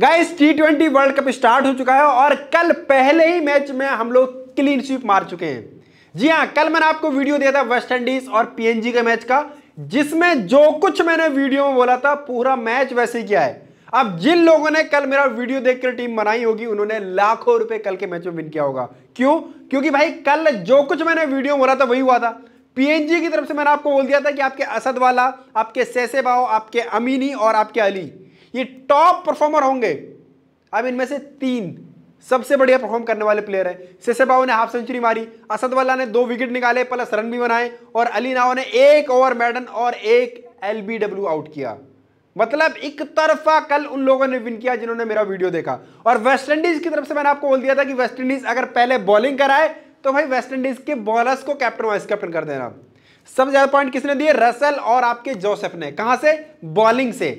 guys T twenty World Cup start हो चुका है और कल पहले ही मैच में हम लोग क्लीन स्वीप मार चुके हैं जी हाँ कल मैंने आपको वीडियो दिया था वेस्ट इंडीज और पीएनजी के मैच का जिसमें जो कुछ मैंने वीडियो में बोला था पूरा मैच वैसे ही किया है अब जिन लोगों ने कल मेरा वीडियो देखकर टीम बनाई होगी उन्होंने लाखों रुपए कल के मैच में विन किया होगा क्यों क्योंकि भाई कल जो कुछ मैंने वीडियो बोला था वही हुआ था पीएनजी की तरफ से मैंने आपको बोल दिया था कि आपके असद वाला आपके सेसेबाओ आपके अमीनी और आपके अली ये टॉप परफॉर्मर होंगे अब इनमें से तीन सबसे बढ़िया परफॉर्म करने वाले प्लेयर हैं सेसे बाबू ने हाफ सेंचुरी मारी असद वाला ने दो विकेट निकाले प्लस रन भी बनाए और अली नाव ने एक ओवर मैडन और एक एलबीडब्ल्यू आउट किया मतलब एक तरफा कल उन लोगों ने विन किया जिन्होंने मेरा वीडियो देखा और वेस्टइंडीज की तरफ से मैंने आपको बोल दिया था कि वेस्टइंडीज अगर पहले बॉलिंग कराए तो भाई वेस्टइंडीज के बॉलर्स को कैप्टन वाइस कैप्टन कर देना सबसे ज्यादा पॉइंट किसने दिए रसल और आपके जोसेफ ने कहा से बॉलिंग से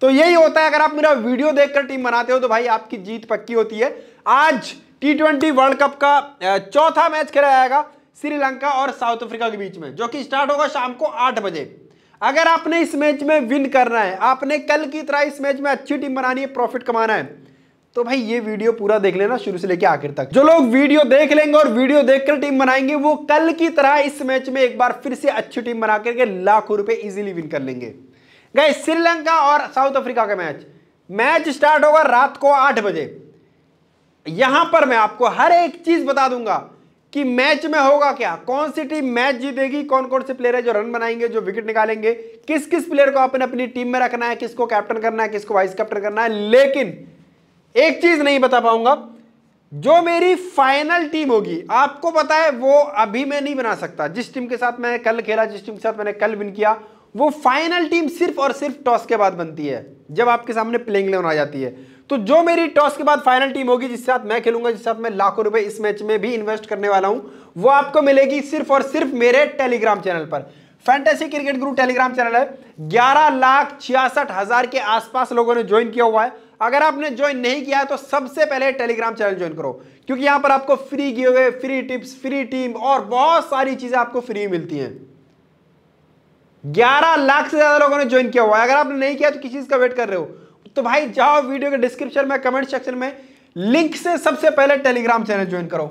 तो यही होता है अगर आप मेरा वीडियो देखकर टीम बनाते हो तो भाई आपकी जीत पक्की होती है आज टी ट्वेंटी वर्ल्ड कप का चौथा मैच खेला जाएगा श्रीलंका और साउथ अफ्रीका के बीच में जो कि स्टार्ट होगा शाम को आठ बजे अगर आपने इस मैच में विन करना है आपने कल की तरह इस मैच में अच्छी टीम बनानी है प्रॉफिट कमाना है तो भाई ये वीडियो पूरा देख लेना शुरू से लेके आखिर तक जो लोग वीडियो देख लेंगे और वीडियो देखकर टीम बनाएंगे वो कल की तरह इस मैच में एक बार फिर से अच्छी टीम बना करके लाखों रुपए इजीली विन कर लेंगे गए श्रीलंका और साउथ अफ्रीका का मैच मैच स्टार्ट होगा रात को आठ बजे यहां पर मैं आपको हर एक चीज बता दूंगा कि मैच में होगा क्या कौन सी टीम मैच जीतेगी कौन कौन से प्लेयर है जो रन बनाएंगे जो विकेट निकालेंगे किस किस प्लेयर को आपने अपनी टीम में रखना है किसको कैप्टन करना है किसको वाइस कैप्टन करना है लेकिन एक चीज नहीं बता पाऊंगा जो मेरी फाइनल टीम होगी आपको पता है वो अभी मैं नहीं बना सकता जिस टीम के साथ मैंने कल खेला जिस टीम के साथ मैंने कल विन किया वो फाइनल टीम सिर्फ और सिर्फ टॉस के बाद बनती है जब आपके सामने प्लेइंग लेवन आ जाती है तो जो मेरी टॉस के बाद फाइनल टीम होगी जिस साथ मैं खेलूंगा जिस साथ मैं लाखों रुपए इस मैच में भी इन्वेस्ट करने वाला हूं वो आपको मिलेगी सिर्फ और सिर्फ मेरे टेलीग्राम चैनल पर fantasy cricket group Telegram channel है ग्यारह लाख छियासठ हजार के आसपास लोगों ने ज्वाइन किया हुआ है अगर आपने ज्वाइन नहीं किया है तो सबसे पहले टेलीग्राम चैनल ज्वाइन करो क्योंकि यहां पर आपको free give free tips free team और बहुत सारी चीजें आपको फ्री मिलती हैं 11 लाख से ज्यादा लोगों ने ज्वाइन किया हुआ है अगर आपने नहीं किया तो किस चीज का वेट कर रहे हो तो भाई जाओ वीडियो के डिस्क्रिप्शन में कमेंट सेक्शन में लिंक से सबसे पहले टेलीग्राम चैनल ज्वाइन करो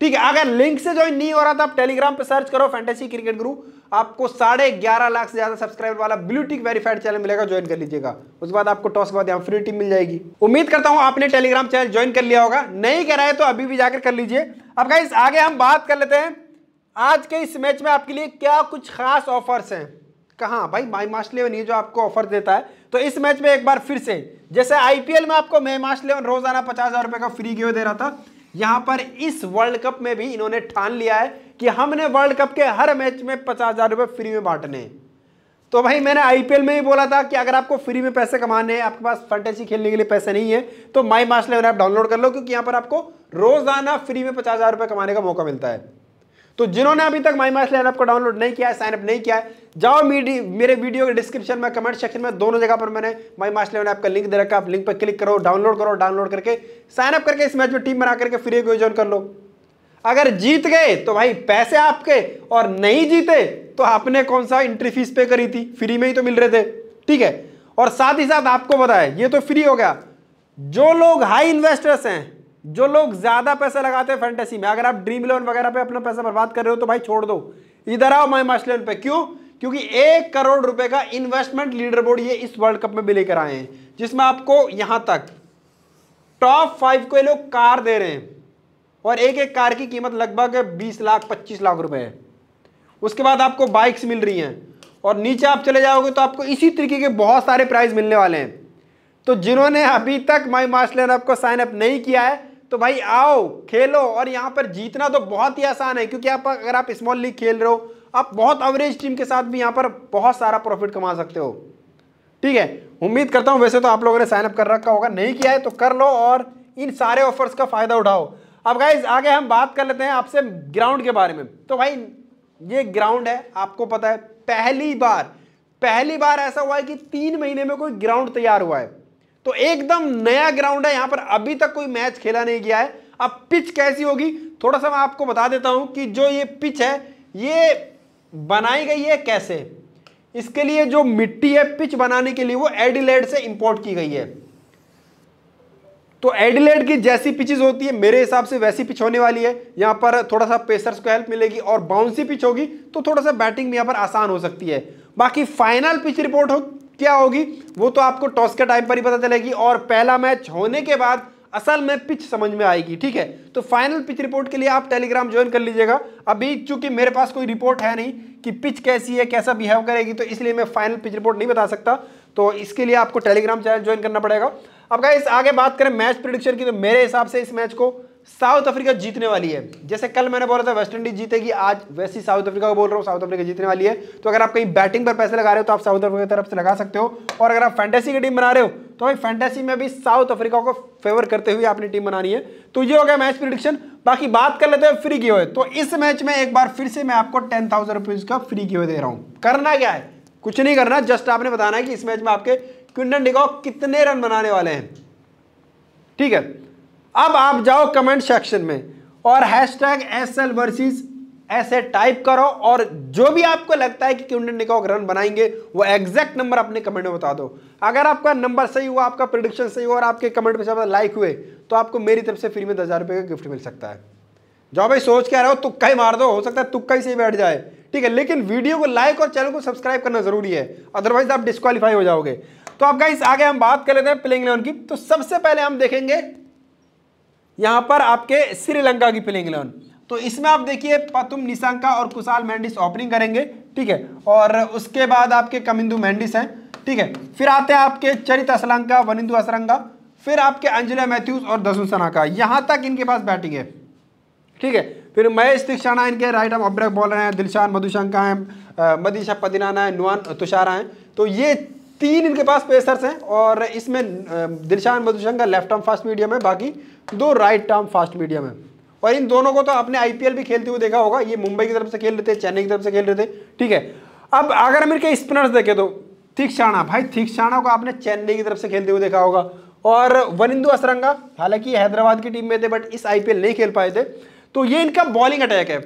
ठीक है अगर लिंक से ज्वाइन नहीं हो रहा था तो आप टेलीग्राम पर सर्च करो फैंटेसी क्रिकेट गुरु आपको साढ़े ग्यारह लाख से ज्यादा सब्सक्राइबर वाला ब्लूटिक वेरीफाइड चैनल मिलेगा ज्वाइन कर लीजिएगा उसके बाद आपको टॉस के बाद यहाँ फ्री टीम मिल जाएगी उम्मीद करता हूं आपने टेलीग्राम चैनल ज्वाइन कर लिया होगा नहीं कराए रहा है तो अभी भी जाकर कर लीजिए अब गाइस आगे हम बात कर लेते हैं आज के इस मैच में आपके लिए क्या कुछ खास ऑफर्स हैं कहाँ भाई माई मास्ट लेवन ये जो आपको ऑफर देता है तो इस मैच में एक बार फिर से जैसे आईपीएल में आपको मे मास्ट लेवन रोजाना पचास हजार रुपए का फ्री गेव दे रहा था यहाँ पर इस वर्ल्ड कप में भी इन्होंने ठान लिया है कि हमने वर्ल्ड कप के हर मैच में पचास हजार रुपये फ्री में बांटने तो भाई मैंने आईपीएल में ही बोला था कि अगर आपको फ्री में पैसे कमाने हैं आपके पास फंटेसी खेलने के लिए पैसे नहीं है तो माई मास्ट लेवन ऐप डाउनलोड कर लो क्योंकि यहाँ पर आपको रोजाना फ्री में पचास हजार रुपये कमाने का मौका मिलता है तो जिन्होंने अभी तक माई मास्टर ऐप को डाउनलोड नहीं किया है साइनअप नहीं किया है जाओ मीडी मेरे वीडियो के डिस्क्रिप्शन में कमेंट सेक्शन में दोनों जगह पर मैंने माई मास्टर ऐप का लिंक दे रखा आप लिंक पर क्लिक करो डाउनलोड करो डाउनलोड करके साइनअप करके इस मैच में टीम बना करके फ्री को ज्वाइन कर लो अगर जीत गए तो भाई पैसे आपके और नहीं जीते तो आपने कौन सा एंट्री फीस पे करी थी फ्री में ही तो मिल रहे थे ठीक है और साथ ही साथ आपको बताया ये तो फ्री हो गया जो लोग हाई इन्वेस्टर्स हैं जो लोग ज्यादा पैसा लगाते हैं फैंटेसी में अगर आप ड्रीम इलेवन वगैरह पे अपना पैसा बर्बाद कर रहे हो तो भाई छोड़ दो इधर आओ माई मास्टर पे क्यों क्योंकि एक करोड़ रुपए का इन्वेस्टमेंट लीडर बोर्ड ये इस वर्ल्ड कप में भी लेकर आए हैं जिसमें आपको यहां तक टॉप फाइव को ये लोग कार दे रहे हैं और एक एक कार की कीमत लगभग बीस लाख पच्चीस लाख रुपए है उसके बाद आपको बाइक्स मिल रही हैं और नीचे आप चले जाओगे तो आपको इसी तरीके के बहुत सारे प्राइज मिलने वाले हैं तो जिन्होंने अभी तक माई मास्टर आपको साइनअप नहीं किया है तो भाई आओ खेलो और यहाँ पर जीतना तो बहुत ही आसान है क्योंकि आप अगर आप स्मॉल लीग खेल रहे हो आप बहुत एवरेज टीम के साथ भी यहाँ पर बहुत सारा प्रॉफिट कमा सकते हो ठीक है उम्मीद करता हूँ वैसे तो आप लोगों ने साइनअप कर रखा होगा नहीं किया है तो कर लो और इन सारे ऑफर्स का फ़ायदा उठाओ अब गाइज आगे हम बात कर लेते हैं आपसे ग्राउंड के बारे में तो भाई ये ग्राउंड है आपको पता है पहली बार पहली बार ऐसा हुआ है कि तीन महीने में कोई ग्राउंड तैयार हुआ है तो एकदम नया ग्राउंड है यहां पर अभी तक कोई मैच खेला नहीं गया है अब पिच कैसी होगी थोड़ा सा मैं आपको बता देता हूं कि जो ये पिच है ये बनाई गई है कैसे इसके लिए जो मिट्टी है पिच बनाने के लिए वो एडिलेड से इंपोर्ट की गई है तो एडिलेड की जैसी पिचेस होती है मेरे हिसाब से वैसी पिच होने वाली है यहां पर थोड़ा सा पेसर्स को हेल्प मिलेगी और बाउंसी पिच होगी तो थोड़ा सा बैटिंग भी यहां पर आसान हो सकती है बाकी फाइनल पिच रिपोर्ट हो क्या होगी वो तो आपको टॉस के टाइम पर ही पता चलेगी और पहला मैच होने के बाद असल में पिच समझ में आएगी ठीक है तो फाइनल पिच रिपोर्ट के लिए आप टेलीग्राम ज्वाइन कर लीजिएगा अभी चूंकि मेरे पास कोई रिपोर्ट है नहीं कि पिच कैसी है कैसा बिहेव करेगी तो इसलिए मैं फाइनल पिच रिपोर्ट नहीं बता सकता तो इसके लिए आपको टेलीग्राम चैनल ज्वाइन करना पड़ेगा अब क्या आगे बात करें मैच प्रिडिक्शन की तो मेरे हिसाब से इस मैच को साउथ अफ्रीका जीतने वाली है जैसे कल मैंने बोला था वेस्ट इंडीज जीतेगी आज वैसी साउथ अफ्रीका को बोल रहा हूँ साउथ अफ्रीका जीतने वाली है तो अगर आप कहीं बैटिंग पर पैसे लगा रहे हो तो आप साउथ अफ्रीका की तरफ से लगा सकते हो और अगर आप फैंटेसी की टीम बना रहे हो तो भाई फैंटेसी में भी साउथ अफ्रीका को फेवर करते हुए अपनी टीम बनानी है तो ये हो गया मैच प्रिडिक्शन बाकी बात कर लेते हैं फ्री की हुए तो इस मैच में एक बार फिर से मैं आपको टेन थाउजेंड रुपीज का फ्री की दे रहा हूँ करना क्या है कुछ नहीं करना जस्ट आपने बताना है कि इस मैच में आपके क्विंटन डिगॉ कितने रन बनाने वाले हैं ठीक है अब आप जाओ कमेंट सेक्शन में और hash tag S L versus ऐसे टाइप करो और जो भी आपको लगता है कि क्यूंडन निकॉक रन बनाएंगे वो एग्जैक्ट नंबर अपने कमेंट में बता दो अगर आपका नंबर सही हुआ आपका प्रोडिक्शन सही हुआ और आपके कमेंट में सब लाइक हुए तो आपको मेरी तरफ से फ्री में दस हज़ार का गिफ्ट मिल सकता है जो भाई सोच के आ रहे हो तुक्का ही मार दो हो सकता है तुक्का ही सही बैठ जाए ठीक है लेकिन वीडियो को लाइक और चैनल को सब्सक्राइब करना जरूरी है अदरवाइज आप डिस्कालीफाई हो जाओगे तो आप इस आगे हम बात कर लेते हैं प्लेइंग इलेवन की तो सबसे पहले हम देखेंगे यहाँ पर आपके श्रीलंका की प्लेइंग इलेवन तो इसमें आप देखिए पतुम निशंका और कुशाल मेंडिस ओपनिंग करेंगे ठीक है और उसके बाद आपके कमिंदु मेंडिस हैं ठीक है फिर आते हैं आपके चरित असलंका वनिंदु असरंगा फिर आपके अंजलि मैथ्यूज और दसुन सनाका यहाँ तक इनके पास बैटिंग है ठीक है फिर महेश तीक्षाणा इनके राइट हम अब्रेक बॉलर हैं दिलशान मधुशंका हैं मदीशा पदिनाना है नुआन तुषारा हैं तो ये तीन इनके पास पेसर्स हैं और इसमें Dilshan Madushanka left arm fast medium है बाकी दो राइट आर्म फास्ट मीडियम है और इन दोनों को तो आपने आईपीएल भी खेलते हुए देखा होगा ये मुंबई की तरफ से खेल रहे थे चेन्नई की तरफ से खेल रहे थे ठीक है अब अगर हम इनके स्पिनर्स देखे तो थिक शाणा भाई थिक शाणा को आपने चेन्नई की तरफ से खेलते हुए देखा होगा और वनिंदु असरंगा हालांकि हैदराबाद की टीम में थे बट इस आईपीएल नहीं खेल पाए थे तो ये इनका बॉलिंग अटैक है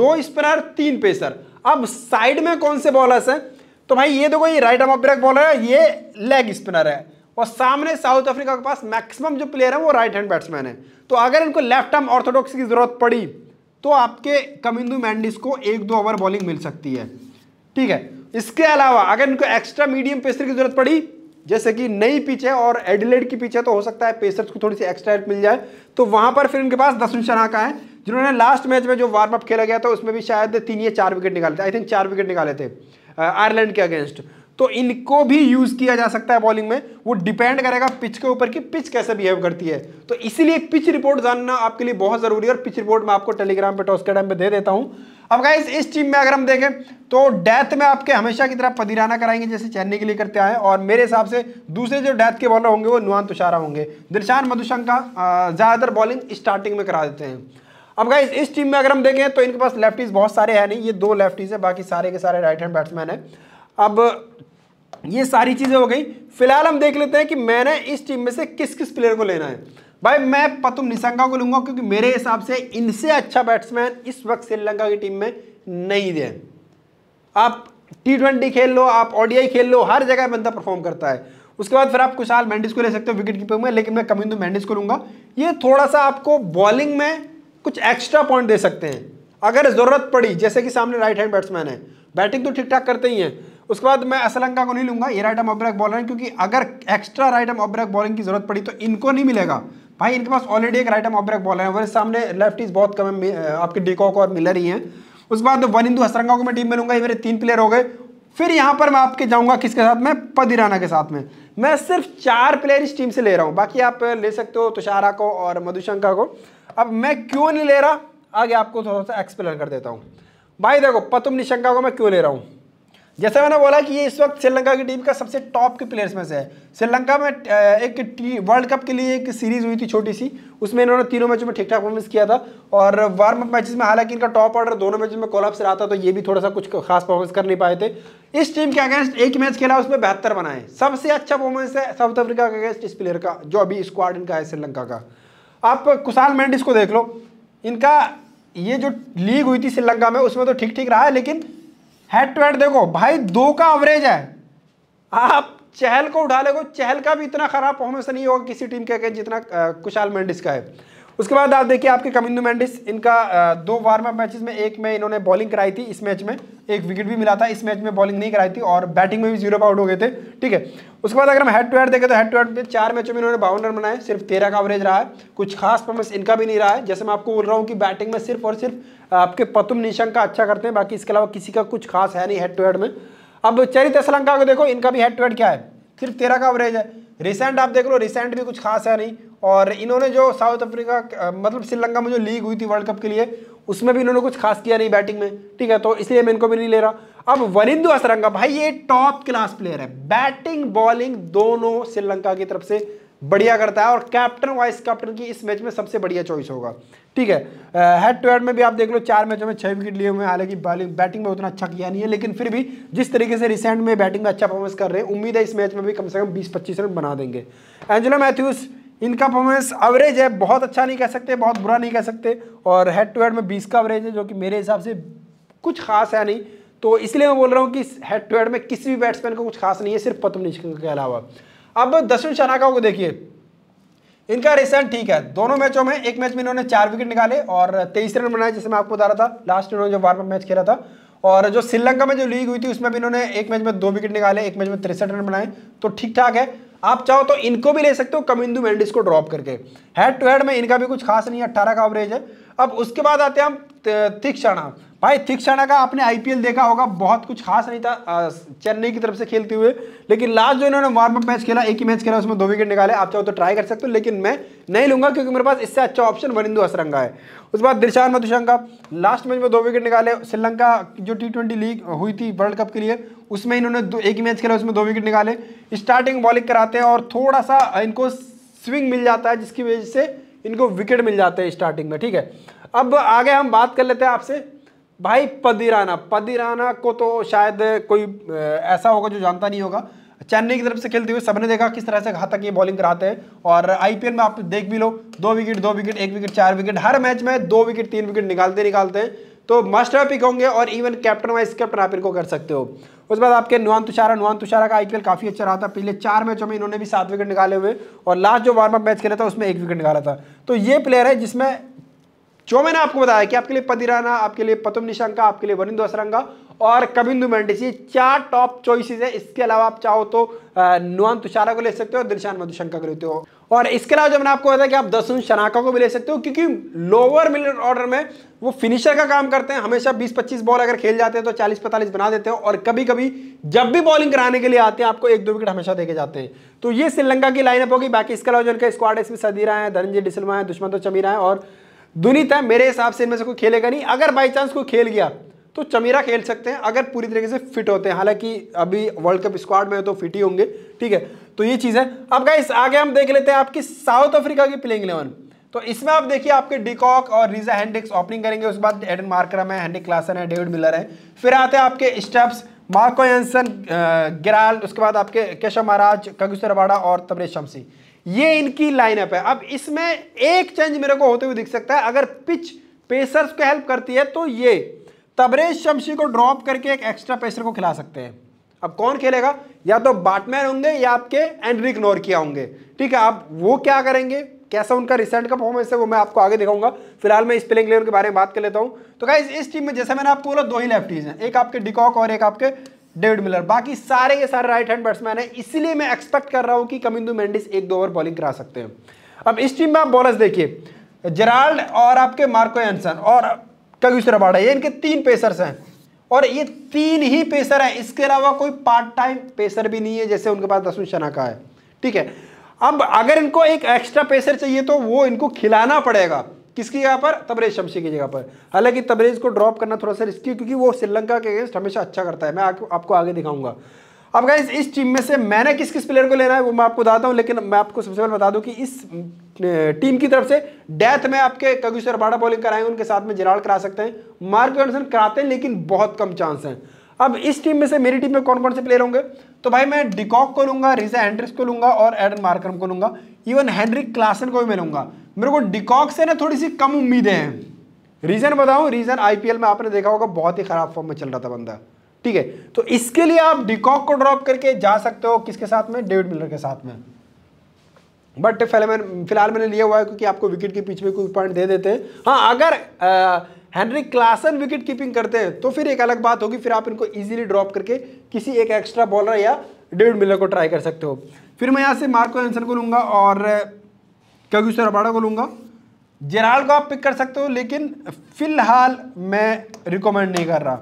दो स्पिनर तीन पेसर अब साइड में कौन से बॉलर्स हैं तो भाई ये देखो ये राइट आर्म ब्रेक बॉलर है ये लेग स्पिनर है और सामने साउथ अफ्रीका के पास मैक्सिमम जो प्लेयर है वो राइट हैंड बैट्समैन है तो अगर इनको लेफ्ट आर्म ऑर्थोडॉक्स की जरूरत पड़ी तो आपके कमिंदू मैंडिस को एक दो ओवर बॉलिंग मिल सकती है ठीक है इसके अलावा अगर इनको एक्स्ट्रा मीडियम पेसर की जरूरत पड़ी जैसे कि नई पिच है और एडिलेड की पिच है तो हो सकता है पेसर्स को थोड़ी सी एक्स्ट्रा हेल्प मिल जाए तो वहां पर फिर इनके पास दसवीं दसुन का है जिन्होंने लास्ट मैच में जो वार्म अप खेला गया था उसमें भी शायद तीन या चार विकेट निकाले थे आई थिंक चार विकेट निकाले थे आयरलैंड के अगेंस्ट तो इनको भी यूज किया जा सकता है बॉलिंग में वो डिपेंड करेगा पिच के ऊपर कि पिच कैसे बिहेव करती है तो इसीलिए पिच रिपोर्ट जानना आपके लिए बहुत जरूरी है और पिच रिपोर्ट मैं आपको टेलीग्राम पे टॉस टाइम पे दे देता हूं अब गाइस इस टीम में अगर हम देखें तो डेथ में आपके हमेशा की तरह पदिराना कराएंगे जैसे चेन्नई के लिए करते आए और मेरे हिसाब से दूसरे जो डेथ के बॉलर होंगे वो नुआन तुषारा होंगे दिलशान मधुशंका ज़्यादातर बॉलिंग स्टार्टिंग में करा देते हैं अब गाइज इस टीम में अगर हम देखें तो इनके पास लेफ्टीज बहुत सारे हैं नहीं ये दो लेफ्टीज है बाकी सारे के सारे राइट हैंड बैट्समैन है अब ये सारी चीज़ें हो गई फिलहाल हम देख लेते हैं कि मैंने इस टीम में से किस किस प्लेयर को लेना है भाई मैं पतुम निशंका को लूंगा क्योंकि मेरे हिसाब से इनसे अच्छा बैट्समैन इस वक्त श्रीलंका की टीम में नहीं दें आप टी ट्वेंटी खेल लो आप ओडीआई खेल लो हर जगह बंदा परफॉर्म करता है उसके बाद फिर आप कुशाल मैंडिस को ले सकते हो विकेट कीपर में लेकिन मैं कमिंदू मैंडिस को लूंगा ये थोड़ा सा आपको बॉलिंग में कुछ एक्स्ट्रा पॉइंट दे सकते हैं अगर ज़रूरत पड़ी जैसे कि सामने राइट हैंड बैट्समैन है बैटिंग तो ठीक ठाक करते ही है उसके बाद मैं असलंका को नहीं लूंगा ये राइट ऑफ ब्रेक बॉलर है क्योंकि अगर extra right off break bowling की जरूरत पड़ी तो इनको नहीं मिलेगा भाई इनके पास ऑलरेडी एक राइट ऑफ ब्रेक बॉलर है वैसे सामने लेफ्ट इज बहुत कम है आपके डिकॉक और मिलर ही है उसके बाद वन इंदू हसरंगा को मैं टीम में लूंगा ये मेरे तीन प्लेयर हो गए फिर यहां पर मैं आपके जाऊंगा किसके साथ में पदिराना के साथ में मैं सिर्फ चार प्लेयर इस टीम से ले रहा हूं बाकी आप ले सकते हो तुषारा को और मधुशंका को अब मैं क्यों नहीं ले रहा आगे आपको थोड़ा सा एक्सप्लेन कर देता हूँ भाई देखो पतुम निशंका को मैं क्यों ले रहा हूँ जैसे मैंने बोला कि ये इस वक्त श्रीलंका की टीम का सबसे टॉप के प्लेयर्स में से है श्रीलंका में एक वर्ल्ड कप के लिए एक सीरीज हुई थी छोटी सी उसमें इन्होंने तीनों मैचों में ठीक ठाक परफॉर्मेंस किया था और वार्म अप मैचेस में हालांकि इनका टॉप ऑर्डर दोनों मैचों में कोलअप से रहा था तो ये भी थोड़ा सा कुछ खास परफॉर्मेंस कर नहीं पाए थे इस टीम के अगेंस्ट एक मैच खेला उसमें बेहतर बनाए सबसे अच्छा परफॉर्मेंस है साउथ अफ्रीका के अगेंस्ट इस प्लेयर का जो अभी स्क्वाड इनका है श्रीलंका का आप कुशाल मेंडिस को देख लो इनका ये जो लीग हुई थी श्रीलंका में उसमें तो ठीक ठीक रहा है लेकिन हेड टू हेड देखो भाई दो का एवरेज है आप चहल को उठा लेगो चहल का भी इतना खराब परफॉर्मेंस नहीं होगा किसी टीम के जितना कुशाल मेंडिस का है उसके बाद आप देखिए आपके कमिंदू मैंडिस इनका दो वार्म अप मैचेस में एक में इन्होंने बॉलिंग कराई थी इस मैच में एक विकेट भी मिला था इस मैच में बॉलिंग नहीं कराई थी और बैटिंग में भी जीरो आउट हो गए थे ठीक है उसके बाद अगर हम हेड टू हेड देखें तो हेड टू हेड में चार मैचों में इन्होंने बावन रन बनाए सिर्फ तेरह का एवरेज रहा है कुछ खास परफॉर्मेंस इनका भी नहीं रहा है जैसे मैं आपको बोल रहा हूँ कि बैटिंग में सिर्फ और सिर्फ आपके पतुम निशंक का अच्छा करते हैं बाकी इसके अलावा किसी का कुछ खास है नहीं हेड टू हेड में अब चरित श्रीलंका को देखो इनका भी हेड टू हेड क्या है सिर्फ तेरह का एवरेज है रिसेंट आप देख लो रिसेंट भी कुछ खास है नहीं और इन्होंने जो साउथ अफ्रीका मतलब श्रीलंका में जो लीग हुई थी वर्ल्ड कप के लिए उसमें भी इन्होंने कुछ खास किया नहीं बैटिंग में ठीक है तो इसलिए मैं इनको भी नहीं ले रहा अब वनिंदु असरंगा भाई ये टॉप क्लास प्लेयर है बैटिंग बॉलिंग दोनों श्रीलंका की तरफ से बढ़िया करता है और कैप्टन वाइस कैप्टन की इस मैच में सबसे बढ़िया चॉइस होगा ठीक है हेड टू हेड में भी आप देख लो चार मैचों में छः विकेट लिए हुए हैं हालांकि बॉलिंग बैटिंग में उतना अच्छा किया नहीं है लेकिन फिर भी जिस तरीके से रिसेंट में बैटिंग में अच्छा परफॉर्मेंस कर रहे हैं उम्मीद है इस मैच में भी कम से कम बीस पच्चीस रन बना देंगे एंजलो मैथ्यूज़ इनका परफॉर्मेंस एवरेज है बहुत अच्छा नहीं कह सकते बहुत बुरा नहीं कह सकते और हेड टू हेड में बीस का एवरेज है जो कि मेरे हिसाब से कुछ खास है नहीं तो इसलिए मैं बोल रहा हूँ कि हेड टू हेड में किसी भी बैट्समैन को कुछ खास नहीं है सिर्फ पतम के अलावा अब दसवीं शनाका को देखिए इनका रिसेंट ठीक है दोनों मैचों में एक मैच में इन्होंने चार विकेट निकाले और तेईस रन बनाए जैसे मैं आपको बता रहा था लास्ट इन्होंने जो वार्म मैच खेला था और जो श्रीलंका में जो लीग हुई थी उसमें भी इन्होंने एक मैच में दो विकेट निकाले एक मैच में तिरसठ रन बनाए तो ठीक ठाक है आप चाहो तो इनको भी ले सकते हो कमिंदु मेंडिस को ड्रॉप करके हेड टू हेड में इनका भी कुछ खास नहीं है अट्ठारह का एवरेज है अब उसके बाद आते हैं हम तीक्षणा भाई थिक्साना का आपने आईपीएल देखा होगा बहुत कुछ खास नहीं था चेन्नई की तरफ से खेलते हुए लेकिन लास्ट जो इन्होंने वार्म अप मैच खेला एक ही मैच खेला उसमें दो विकेट निकाले आप चाहो तो ट्राई कर सकते हो लेकिन मैं नहीं लूंगा क्योंकि मेरे पास इससे अच्छा ऑप्शन वरिंदु असरंगा है उसके बाद दिलशान मधुशंका लास्ट मैच में दो विकेट निकाले श्रीलंका जो टी ट्वेंटी लीग हुई थी वर्ल्ड कप के लिए उसमें इन्होंने दो एक ही मैच खेला उसमें दो विकेट निकाले स्टार्टिंग बॉलिंग कराते हैं और थोड़ा सा इनको स्विंग मिल जाता है जिसकी वजह से इनको विकेट मिल जाते हैं स्टार्टिंग में ठीक है अब आगे हम बात कर लेते हैं आपसे भाई पदिराना पदिराना को तो शायद कोई ऐसा होगा जो जानता नहीं होगा चेन्नई की तरफ से खेलते हुए सबने देखा किस तरह से घातक ये बॉलिंग कराते हैं और आईपीएल में आप देख भी लो दो विकेट दो विकेट एक विकेट चार विकेट हर मैच में दो विकेट तीन विकेट निकालते निकालते हैं तो मास्टर पिक होंगे और इवन कैप्टन वाइस कैप्टन आप इनको कर सकते हो उसके बाद आपके नुआन तुषारा नुआन तुषारा का आईपीएल काफ़ी अच्छा रहा था पिछले चार मैचों में इन्होंने भी सात विकेट निकाले हुए और लास्ट जो वार्म अप मैच खेला था उसमें एक विकेट निकाला था तो ये प्लेयर है जिसमें जो मैंने आपको बताया कि आपके लिए पदिराना आपके लिए पतुम निशंका आपके लिए वनिंदु असरंगा और कविंदु मेंडिस ये चार टॉप चॉइसेस है इसके अलावा आप चाहो तो नुआन तुषारा को ले सकते हो और दिलशान मधुशंका को लेते हो और इसके अलावा जो मैंने आपको बताया कि आप दसुन शनाका को भी ले सकते हो क्योंकि लोअर मिल ऑर्डर में वो फिनिशर का काम करते हैं हमेशा 20-25 बॉल अगर खेल जाते हैं तो 40-45 बना देते हैं और कभी कभी जब भी बॉलिंग कराने के लिए आते हैं आपको एक दो विकेट हमेशा देके जाते हैं तो ये श्रीलंका की लाइनअप होगी बाकी इसके अलावा जो उनका स्क्वाड इसमें सदीरा है धनंजय डिसलमा है दुश्मन तो चमीरा है और दुनीत है मेरे हिसाब से इनमें से कोई खेलेगा नहीं अगर बाई चांस कोई खेल गया तो चमीरा खेल सकते हैं अगर पूरी तरीके से फिट होते हैं हालांकि अभी वर्ल्ड कप स्क्वाड में तो फिट ही होंगे ठीक है तो ये चीज़ है अब गाइस आगे हम देख लेते हैं आपकी साउथ अफ्रीका की प्लेइंग इलेवन तो इसमें आप देखिए आपके डिकॉक और रिजा हैंडिक्स ओपनिंग करेंगे उसके बाद एडन मार्क्रम है हैंडिक क्लासन है डेविड मिलर है फिर आते हैं आपके स्टेप्स मार्को एंसन गिराल उसके बाद आपके केशव महाराज कगुसर वाड़ा और तबरेज शमसी ये इनकी लाइनअप है अब इसमें एक चेंज मेरे को होते हुए दिख सकता है अगर पिच पेसर्स को हेल्प करती है तो ये तबरेज शमशी को ड्रॉप करके एक एक्स्ट्रा पेसर को खिला सकते हैं अब कौन खेलेगा या तो बैटमैन होंगे या आपके एंड्रिक नोरकिया होंगे ठीक है आप वो क्या करेंगे कैसा उनका रिसेंट का परफॉर्मेंस है वो मैं आपको आगे दिखाऊंगा फिलहाल मैं इस प्लेइंग प्लेयर के बारे में बात कर लेता हूं तो क्या इस टीम में जैसे मैंने आपको बोला दो ही लेफ्टीज हैं एक आपके डिकॉक और एक आपके डेविड मिलर बाकी सारे के सारे राइट हैंड बैट्समैन है इसलिए मैं एक्सपेक्ट कर रहा हूं कि कमिंदू मेंडिस एक दो ओवर बॉलिंग करा सकते हैं अब इस टीम में आप बॉलर्स देखिए जेराल्ड और आपके मार्को एनसन और कग्यूस रबाडा ये इनके तीन पेसर्स हैं और ये तीन ही पेसर हैं इसके अलावा कोई पार्ट टाइम पेसर भी नहीं है जैसे उनके पास दसवीं शना का है ठीक है अब अगर इनको एक एक्स्ट्रा पेसर चाहिए तो वो इनको खिलाना पड़ेगा किसकी जगह पर तबरेज शमशी की जगह पर हालांकि तबरेज को ड्रॉप करना थोड़ा सा रिस्की क्योंकि वो श्रीलंका के अगेंस्ट हमेशा अच्छा करता है मैं आपको आपको आगे दिखाऊंगा अब गाइज इस टीम में से मैंने किस किस प्लेयर को लेना है वो मैं आपको बताता हूँ लेकिन मैं आपको सबसे पहले बता दूँ कि इस टीम की तरफ से डेथ में आपके कगुशर बाड़ा बॉलिंग कराएंगे उनके साथ में जिराड़ करा सकते हैं मार्क जॉनसन कराते हैं लेकिन बहुत कम चांस हैं अब इस टीम में से मेरी टीम में कौन कौन से प्लेयर होंगे तो भाई मैं डिकॉक को लूंगा रिजा एंड्रिस को लूंगा और एडन मार्करम को लूंगा इवन हेनरिक क्लासन को भी मैं लूंगा मेरे को डिकॉक से ना थोड़ी सी कम उम्मीदें हैं रीज़न बताऊं रीज़न आईपीएल में आपने देखा होगा बहुत ही ख़राब फॉर्म में चल रहा था बंदा ठीक है तो इसके लिए आप डिकॉक को ड्रॉप करके जा सकते हो किसके साथ में डेविड मिलर के साथ में बट फिलहाल मैंने फिलहाल मैंने लिया हुआ है क्योंकि आपको विकेट के पीछे भी कोई पॉइंट दे देते हैं हाँ अगर हैंनरी क्लासन विकेट कीपिंग करते हैं तो फिर एक अलग बात होगी फिर आप इनको इजीली ड्रॉप करके किसी एक एक्स्ट्रा बॉलर या डेविड मिलर को ट्राई कर सकते हो फिर मैं यहाँ से मार्को एंसन को लूँगा और क्योंकि उसे रबाड़ा को लूँगा जेराल्ड को आप पिक कर सकते हो लेकिन फिलहाल मैं रिकमेंड नहीं कर रहा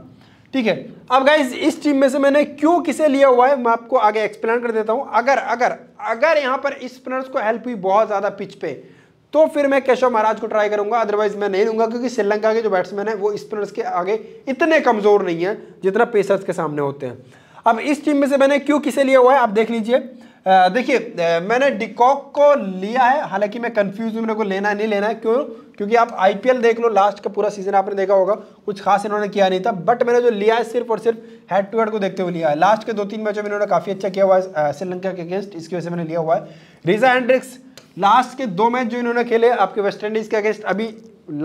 ठीक है अब गाइज इस टीम में से मैंने क्यों किसे लिया हुआ है मैं आपको आगे एक्सप्लेन कर देता हूँ अगर अगर अगर यहाँ पर स्पिनर्स को हेल्प हुई बहुत ज़्यादा पिच पे तो फिर मैं केशव महाराज को ट्राई करूंगा अदरवाइज मैं नहीं लूंगा क्योंकि श्रीलंका के जो बैट्समैन है वो स्पिनर्स के आगे इतने कमज़ोर नहीं है जितना पेसर्स के सामने होते हैं अब इस टीम में से मैंने क्यों किसे लिया हुआ है आप देख लीजिए देखिए मैंने डिकॉक को लिया है हालांकि मैं कंफ्यूज हूँ मेरे को लेना है नहीं लेना है क्यों क्योंकि आप आईपीएल देख लो लास्ट का पूरा सीजन आपने देखा होगा कुछ खास इन्होंने किया नहीं था बट मैंने जो लिया है सिर्फ और सिर्फ हेड टू हेड को देखते हुए लिया है लास्ट के दो तीन मैचों में इन्होंने काफ़ी अच्छा किया हुआ है श्रीलंका के अगेंस्ट इसकी वजह से मैंने लिया हुआ है रिजा एंड्रिक्स लास्ट के दो मैच जो इन्होंने खेले आपके वेस्ट इंडीज़ के अगेंस्ट अभी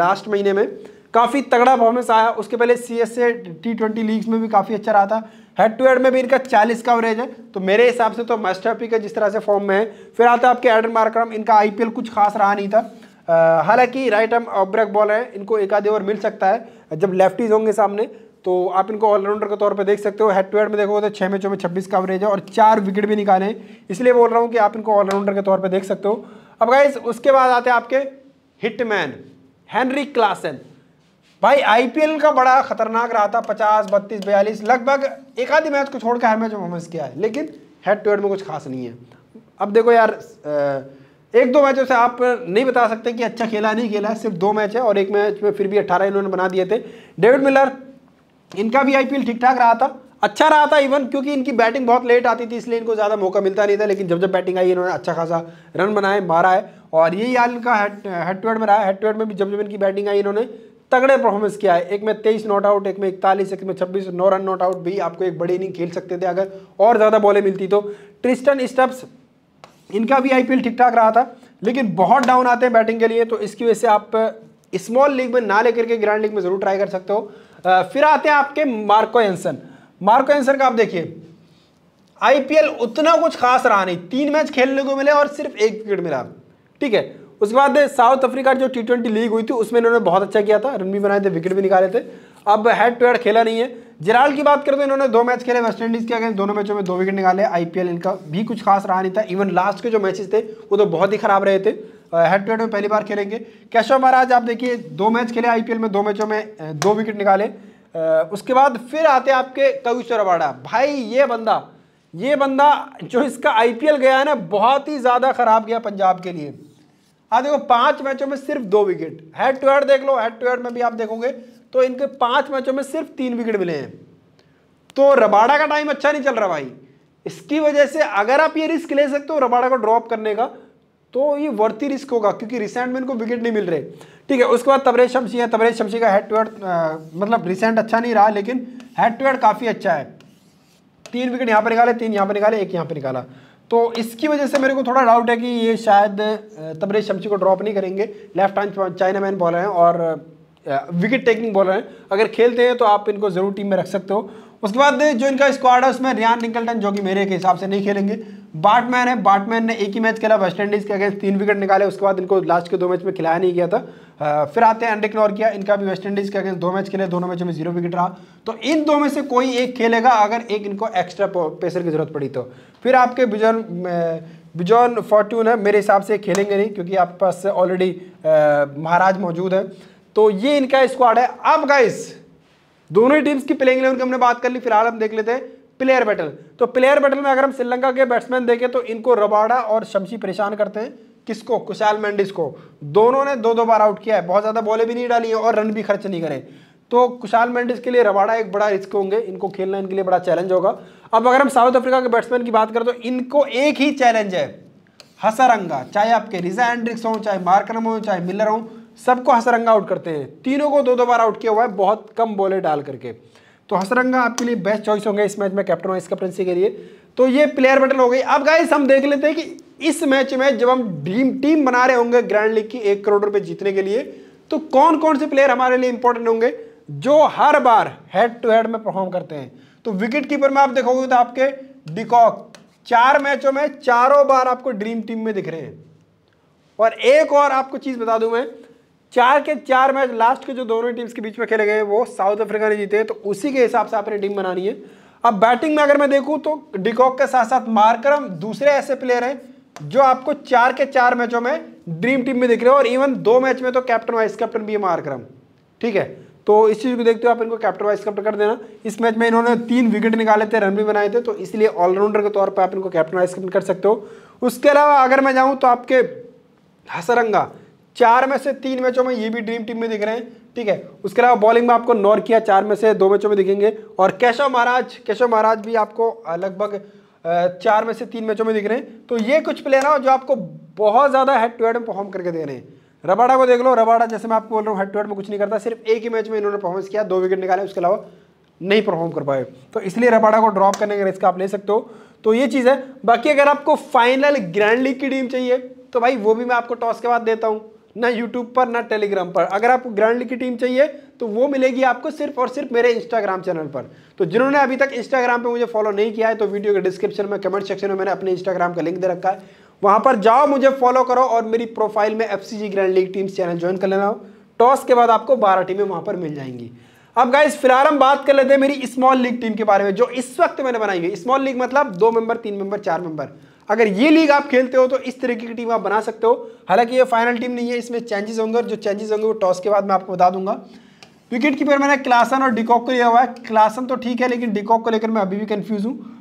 लास्ट महीने में काफ़ी तगड़ा परफॉर्मेंस आया उसके पहले C S A T twenty leagues में भी काफ़ी अच्छा रहा था हेड टू हेड में भी इनका 40 का अवरेज है तो मेरे हिसाब से तो मस्ट पी का जिस तरह से फॉर्म में है फिर आता आपके एडन मार्क्रम इनका आईपीएल कुछ खास रहा नहीं था हालांकि right arm off break ball है इनको एक आधे ओवर मिल सकता है जब लेफ्टीज होंगे सामने तो आप इनको ऑलराउंडर के तौर पर देख सकते हो हेड टू हेड में देखोगे तो छः मैचों में छब्बीस का अवरेज है और चार विकेट भी निकाले इसलिए बोल रहा हूँ कि आप इनको ऑलराउंडर के तौर पर देख सकते हो अब गाइज उसके बाद आते हैं आपके हिटमैन हैनरी क्लासन भाई आईपीएल का बड़ा खतरनाक रहा था पचास बत्तीस बयालीस लगभग एक आधी मैच को छोड़कर हर मैच में किया है लेकिन हेड टू हेड में कुछ खास नहीं है अब देखो यार एक दो मैचों से आप नहीं बता सकते कि अच्छा खेला नहीं खेला है सिर्फ दो मैच है और एक मैच में फिर भी अट्ठारह इन्होंने बना दिए थे डेविड मिलर इनका भी आईपीएल ठीक ठाक रहा था अच्छा रहा था इवन क्योंकि इनकी बैटिंग बहुत लेट आती थी इसलिए इनको ज़्यादा मौका मिलता नहीं था लेकिन जब जब बैटिंग आई इन्होंने अच्छा खासा रन बनाए मारा है और यही हाल इनका हेड टू हेड में रहा है हेड टू हेड में भी जब जब इनकी बैटिंग आई इन्होंने तगड़े परफॉर्मेंस किया है एक में तेईस नॉट आउट एक में इकतालीस एक में छब्बीस नौ रन नॉट आउट भी आपको एक बड़ी इनिंग खेल सकते थे अगर और ज़्यादा बॉलें मिलती तो ट्रिस्टन स्टप्स इनका भी आईपीएल ठीक ठाक रहा था लेकिन बहुत डाउन आते हैं बैटिंग के लिए तो इसकी वजह से आप स्मॉल uh, लीग में ना लेकर के ग्रैंड लीग में ज़रूर ट्राई कर सकते हो uh, फिर आते हैं आपके मार्को एंसन मार्को एंसन का आप देखिए आईपीएल उतना कुछ खास रहा नहीं तीन मैच खेलने को मिले और सिर्फ एक विकेट मिला ठीक है उसके बाद साउथ अफ्रीका जो टी ट्वेंटी लीग हुई थी उसमें इन्होंने बहुत अच्छा किया था रन भी बनाए थे विकेट भी निकाले थे अब हेड टू हेड खेला नहीं है जिराल की बात करें तो इन्होंने दो मैच खेले वेस्ट इंडीज़ के अगेंस्ट दोनों मैचों में दो विकेट निकाले आईपीएल इनका भी कुछ खास रहा नहीं था इवन लास्ट के जो मैचेस थे वो तो बहुत ही खराब रहे थे हेड टू हेड में पहली बार खेलेंगे कैशव महाराज आप देखिए दो मैच खेले आई में दो मैचों में दो विकेट निकाले उसके बाद फिर आते हैं आपके कविश्वर अबाड़ा भाई ये बंदा ये बंदा जो इसका आई गया है ना बहुत ही ज़्यादा खराब गया पंजाब के लिए आप हाँ, देखो पांच मैचों में सिर्फ दो विकेट हेड टू हेड देख लो हेड टू हेड में भी आप देखोगे तो इनके पांच मैचों में सिर्फ तीन विकेट मिले हैं तो रबाड़ा का टाइम अच्छा नहीं चल रहा भाई इसकी वजह से अगर आप ये रिस्क ले सकते हो रबाड़ा को ड्रॉप करने का तो ये वर्ती रिस्क होगा क्योंकि रिसेंट में इनको विकेट नहीं मिल रहे ठीक है उसके बाद तबरेज शमशी है तबरेज शमशी का हेड टू हेड मतलब रिसेंट अच्छा नहीं रहा लेकिन हेड टू हेड काफ़ी अच्छा है तीन विकेट यहां पर निकाले तीन यहां पर निकाले एक यहां पर निकाला तो इसकी वजह से मेरे को थोड़ा डाउट है कि ये शायद तबरे शमशी को ड्रॉप नहीं करेंगे left hand chinaman bowler हैं और विकेट टेकिंग बॉलर हैं अगर खेलते हैं तो आप इनको ज़रूर टीम में रख सकते हो उसके बाद जो इनका स्क्वाड है उसमें रियान निकलटन जो कि मेरे के हिसाब से नहीं खेलेंगे बैटमैन है बैटमैन ने एक ही मैच खेला वेस्ट इंडीज़ के अगेंस्ट तीन विकेट निकाले उसके बाद इनको लास्ट के दो मैच में खिलाया नहीं गया था फिर आते हैं एंड्रिक किया इनका भी वेस्ट इंडीज़ के अगेंस्ट दो मैच खेले दोनों मैचों में जीरो विकेट रहा तो इन दो में से कोई एक खेलेगा अगर एक इनको एक्स्ट्रा पेसर की जरूरत पड़ी तो फिर आपके बिजॉन बिजॉन फॉर्ट्यून है मेरे हिसाब से खेलेंगे नहीं क्योंकि आपके पास ऑलरेडी महाराज मौजूद है तो ये इनका स्क्वाड है अब गाइस दोनों ही टीम्स की प्लेइंग इलेवन की हमने बात कर ली फिलहाल हम देख लेते हैं प्लेयर बैटल तो प्लेयर बैटल में अगर हम श्रीलंका के बैट्समैन देखें तो इनको रबाड़ा और शमशी परेशान करते हैं किसको कुशाल मेंडिस को दोनों ने दो दो बार आउट किया है बहुत ज़्यादा बॉलें भी नहीं डाली हैं और रन भी खर्च नहीं करें तो कुशाल मेंडिस के लिए रबाड़ा एक बड़ा रिस्क होंगे इनको खेलना इनके लिए बड़ा चैलेंज होगा अब अगर हम साउथ अफ्रीका के बैट्समैन की बात करें तो इनको एक ही चैलेंज है हसरंगा चाहे आपके रिजा एंड्रिक्स हों चाहे मार्करम हों चाहे मिलर हों सबको हसरंगा आउट करते हैं तीनों को दो दो बार आउट किया हुआ है बहुत कम बॉलें डाल करके तो हसरंगा आपके लिए बेस्ट चॉइस होंगे इस मैच में कैप्टन वाइस कैप्टनसी के लिए तो ये प्लेयर बैटल हो गई अब गाइस हम देख लेते हैं कि इस मैच में जब हम ड्रीम टीम बना रहे होंगे ग्रैंड लीग की एक करोड़ रुपए जीतने के लिए तो कौन कौन से प्लेयर हमारे लिए इंपॉर्टेंट होंगे जो हर बार हेड टू हेड में परफॉर्म करते हैं तो विकेट कीपर में आप देखोगे तो आपके डिकॉक चार मैचों में चारों बार आपको ड्रीम टीम में दिख रहे हैं और एक और आपको चीज़ बता दूं मैं चार के चार मैच लास्ट के जो दोनों टीम्स के बीच में खेले गए वो साउथ अफ्रीका ने जीते तो उसी के हिसाब से आपने टीम बनानी है अब बैटिंग में अगर मैं देखूं तो डिकॉक के साथ साथ मार्करम दूसरे ऐसे प्लेयर हैं जो आपको चार के चार मैचों में ड्रीम टीम में दिख रहे हो और इवन दो मैच में तो कैप्टन वाइस कैप्टन भी है मार्करम ठीक है तो इस चीज़ को देखते हो आप इनको कैप्टन वाइस कैप्टन कर देना इस मैच में इन्होंने तीन विकेट निकाले थे रन भी बनाए थे तो इसलिए ऑलराउंडर के तौर पर आप इनको कैप्टन वाइस कैप्टन कर सकते हो उसके अलावा अगर मैं जाऊँ तो आपके हसरंगा चार में से तीन मैचों में ये भी ड्रीम टीम में दिख रहे हैं ठीक है उसके अलावा बॉलिंग में आपको नॉर किया चार में से दो मैचों में दिखेंगे और केशव महाराज केशव महाराज भी आपको लगभग चार में से तीन मैचों में दिख रहे हैं तो ये कुछ प्लेयर हैं जो आपको बहुत ज़्यादा हेड टू हेड में परफॉर्म करके दे रहे हैं रबाडा को देख लो रबाडा जैसे मैं आपको बोल रहा हूँ हेड टू हेड में कुछ नहीं करता सिर्फ एक ही मैच में इन्होंने परफॉर्मेंस किया दो विकेट निकाले उसके अलावा नहीं परफॉर्म कर पाए तो इसलिए रबाडा को ड्रॉप करने का रिस्क आप ले सकते हो तो ये चीज़ है बाकी अगर आपको फाइनल ग्रैंड लीग की टीम चाहिए तो भाई वो भी मैं आपको टॉस के बाद देता हूँ ना यूट्यूब पर ना टेलीग्राम पर अगर आपको ग्रैंड लीग की टीम चाहिए तो वो मिलेगी आपको सिर्फ और सिर्फ मेरे इंस्टाग्राम चैनल पर तो जिन्होंने अभी तक इंस्टाग्राम पे मुझे फॉलो नहीं किया है तो वीडियो के डिस्क्रिप्शन में कमेंट सेक्शन में मैंने अपने इंस्टाग्राम का लिंक दे रखा है वहाँ पर जाओ मुझे फॉलो करो और मेरी प्रोफाइल में F C grand league teams channel join कर लेना टॉस के बाद आपको बारह टीमें वहाँ पर मिल जाएंगी अब गाइज फिलहाल हम बात कर लेते हैं मेरी स्मॉल लीग टीम के बारे में जो इस वक्त मैंने बनाई हुई स्मॉल लीग मतलब दो मेंबर तीन मेंबर चार मेंबर अगर ये लीग आप खेलते हो तो इस तरीके की टीम आप बना सकते हो हालांकि ये फाइनल टीम नहीं है इसमें चेंजेस होंगे और जो चेंजेस होंगे वो टॉस के बाद मैं आपको बता दूंगा विकेट कीपर मैंने क्लासन और डिकॉक को लिया हुआ है क्लासन तो ठीक है लेकिन डिकॉक को लेकर मैं अभी भी कंफ्यूज हूँ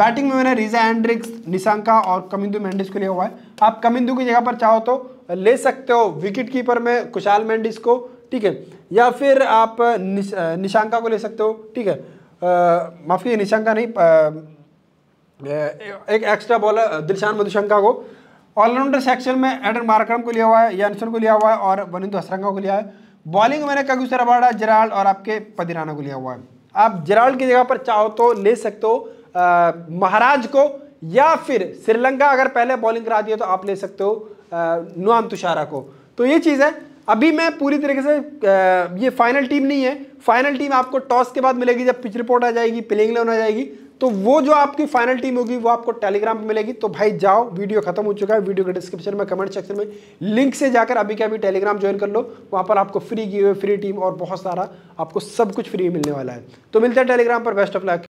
बैटिंग में मैंने रिजा एंड्रिक्स निशांका और कमिंदू मैंडिस को लिया हुआ है आप कमिंदू की जगह पर चाहो तो ले सकते हो विकेट कीपर में कुशाल मैंडिस को ठीक है या फिर आप निशांका को ले सकते हो ठीक है माफ़ी निशांका नहीं एक एक्स्ट्रा बॉलर दिलशान मधुशंका को ऑलराउंडर सेक्शन में एडन मार्क्रम को लिया हुआ है यानसन को लिया हुआ है और वनिंदु हसरंगा को लिया है बॉलिंग मैंने कगुसर सराबाड़ा जेराल्ड और आपके पदिराना को लिया हुआ है आप जेराल्ड की जगह पर चाहो तो ले सकते हो महाराज को या फिर श्रीलंका अगर पहले बॉलिंग करा दी तो आप ले सकते हो नुआम तुषारा को तो ये चीज़ है अभी मैं पूरी तरीके से ये फाइनल टीम नहीं है फाइनल टीम आपको टॉस के बाद मिलेगी जब पिच रिपोर्ट आ जाएगी प्लेइंग लोन आ जाएगी तो वो जो आपकी फाइनल टीम होगी वो आपको टेलीग्राम पे मिलेगी तो भाई जाओ वीडियो खत्म हो चुका है वीडियो के डिस्क्रिप्शन में कमेंट सेक्शन में लिंक से जाकर अभी के अभी टेलीग्राम ज्वाइन कर लो वहाँ पर आपको फ्री गिवे फ्री टीम और बहुत सारा आपको सब कुछ फ्री मिलने वाला है तो मिलता है टेलीग्राम पर बेस्ट ऑफ लक